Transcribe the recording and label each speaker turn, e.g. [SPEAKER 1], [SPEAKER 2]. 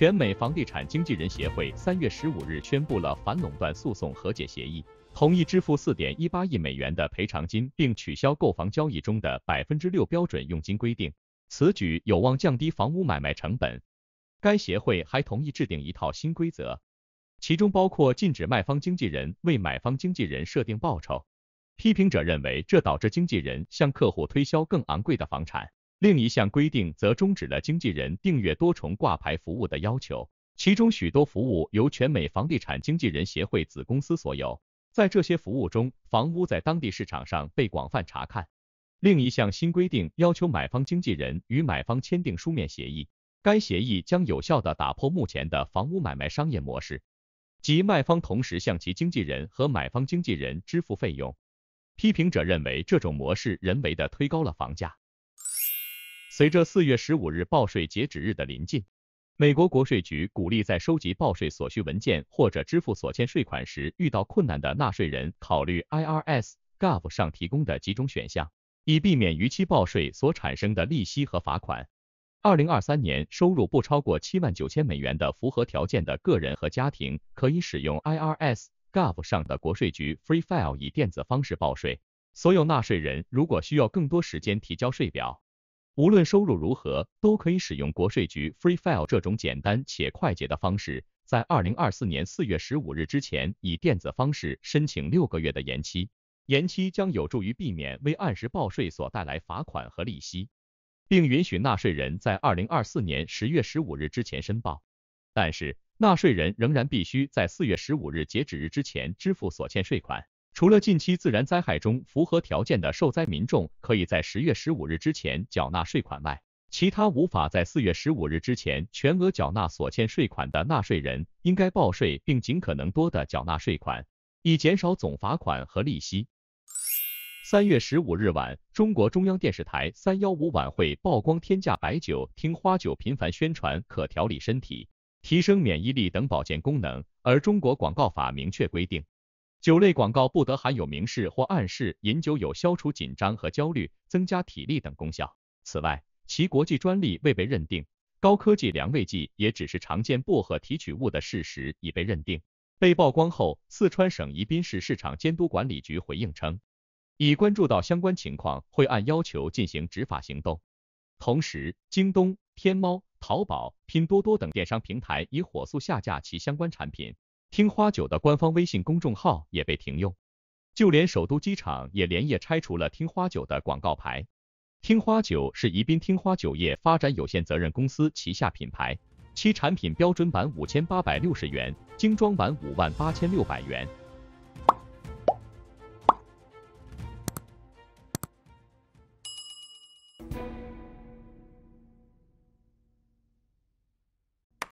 [SPEAKER 1] 全美房地产经纪人协会三月十五日宣布了反垄断诉讼和解协议，同意支付四点一八亿美元的赔偿金，并取消购房交易中的百分之六标准佣金规定。此举有望降低房屋买卖成本。该协会还同意制定一套新规则，其中包括禁止卖方经纪人为买方经纪人设定报酬。批评者认为，这导致经纪人向客户推销更昂贵的房产。另一项规定则终止了经纪人订阅多重挂牌服务的要求，其中许多服务由全美房地产经纪人协会子公司所有。在这些服务中，房屋在当地市场上被广泛查看。另一项新规定要求买方经纪人与买方签订书面协议，该协议将有效地打破目前的房屋买卖商业模式，即卖方同时向其经纪人和买方经纪人支付费用。批评者认为，这种模式人为地推高了房价。随着四月十五日报税截止日的临近，美国国税局鼓励在收集报税所需文件或者支付所欠税款时遇到困难的纳税人考虑 IRS.gov 上提供的几种选项，以避免逾期报税所产生的利息和罚款。二零二三年收入不超过七万九千美元的符合条件的个人和家庭可以使用 IRS.gov 上的国税局 Free File 以电子方式报税。所有纳税人如果需要更多时间提交税表。无论收入如何，都可以使用国税局 Free File 这种简单且快捷的方式，在2024年4月15日之前以电子方式申请六个月的延期。延期将有助于避免未按时报税所带来罚款和利息，并允许纳税人，在2024年10月15日之前申报。但是，纳税人仍然必须在4月15日截止日之前支付所欠税款。除了近期自然灾害中符合条件的受灾民众可以在十月十五日之前缴纳税款外，其他无法在四月十五日之前全额缴纳所欠税款的纳税人，应该报税并尽可能多的缴纳税款，以减少总罚款和利息。三月十五日晚，中国中央电视台三幺五晚会曝光天价白酒，听花酒频繁宣传可调理身体、提升免疫力等保健功能，而中国广告法明确规定。酒类广告不得含有明示或暗示饮酒有消除紧张和焦虑、增加体力等功效。此外，其国际专利未被认定，高科技凉味剂也只是常见薄荷提取物的事实已被认定。被曝光后，四川省宜宾市市场监督管理局回应称，已关注到相关情况，会按要求进行执法行动。同时，京东、天猫、淘宝、拼多多等电商平台已火速下架其相关产品。听花酒的官方微信公众号也被停用，就连首都机场也连夜拆除了听花酒的广告牌。听花酒是宜宾听花酒业发展有限责任公司旗下品牌，其产品标准版五千八百六十元，精装版五万八千六百元。